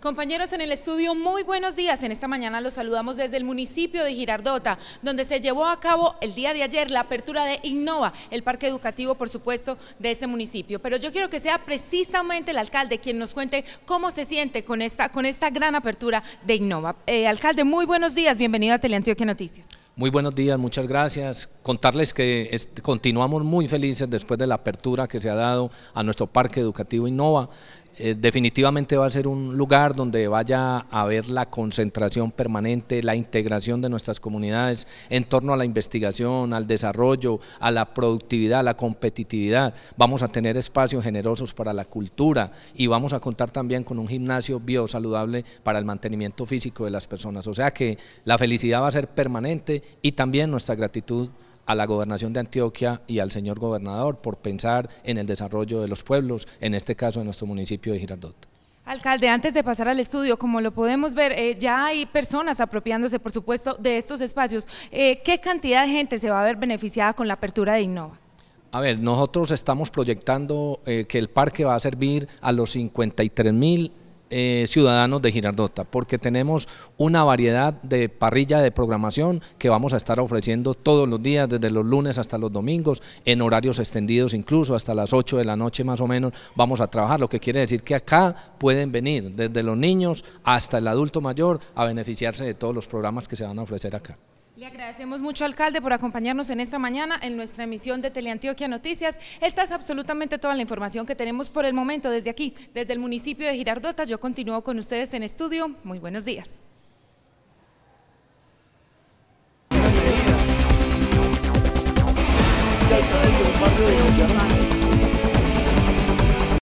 Compañeros en el estudio, muy buenos días. En esta mañana los saludamos desde el municipio de Girardota, donde se llevó a cabo el día de ayer la apertura de Innova, el parque educativo, por supuesto, de ese municipio. Pero yo quiero que sea precisamente el alcalde quien nos cuente cómo se siente con esta, con esta gran apertura de Innova. Eh, alcalde, muy buenos días. Bienvenido a Teleantioquia Noticias. Muy buenos días, muchas gracias. Contarles que continuamos muy felices después de la apertura que se ha dado a nuestro Parque Educativo Innova. Eh, definitivamente va a ser un lugar donde vaya a haber la concentración permanente, la integración de nuestras comunidades en torno a la investigación, al desarrollo, a la productividad, a la competitividad. Vamos a tener espacios generosos para la cultura y vamos a contar también con un gimnasio biosaludable para el mantenimiento físico de las personas. O sea que la felicidad va a ser permanente y también nuestra gratitud a la gobernación de Antioquia y al señor gobernador por pensar en el desarrollo de los pueblos, en este caso en nuestro municipio de Girardot. Alcalde, antes de pasar al estudio, como lo podemos ver, eh, ya hay personas apropiándose, por supuesto, de estos espacios. Eh, ¿Qué cantidad de gente se va a ver beneficiada con la apertura de Innova? A ver, nosotros estamos proyectando eh, que el parque va a servir a los 53 mil eh, ciudadanos de Girardota, porque tenemos una variedad de parrilla de programación que vamos a estar ofreciendo todos los días, desde los lunes hasta los domingos, en horarios extendidos incluso, hasta las 8 de la noche más o menos vamos a trabajar, lo que quiere decir que acá pueden venir desde los niños hasta el adulto mayor a beneficiarse de todos los programas que se van a ofrecer acá. Le agradecemos mucho, alcalde, por acompañarnos en esta mañana en nuestra emisión de Teleantioquia Noticias. Esta es absolutamente toda la información que tenemos por el momento desde aquí, desde el municipio de Girardota. Yo continúo con ustedes en estudio. Muy buenos días.